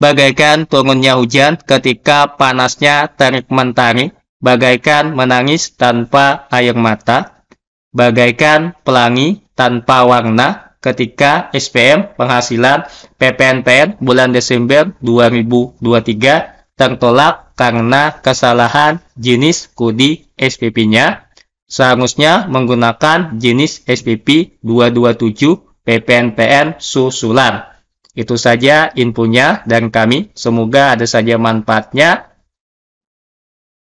bagaikan turunnya hujan ketika panasnya terik mentari, bagaikan menangis tanpa air mata, bagaikan pelangi tanpa warna ketika SPM penghasilan PPNPN bulan Desember 2023 tertolak karena kesalahan jenis kodi SPP-nya seharusnya menggunakan jenis SPP 227 PPNPN susulan. Itu saja infonya dan kami semoga ada saja manfaatnya.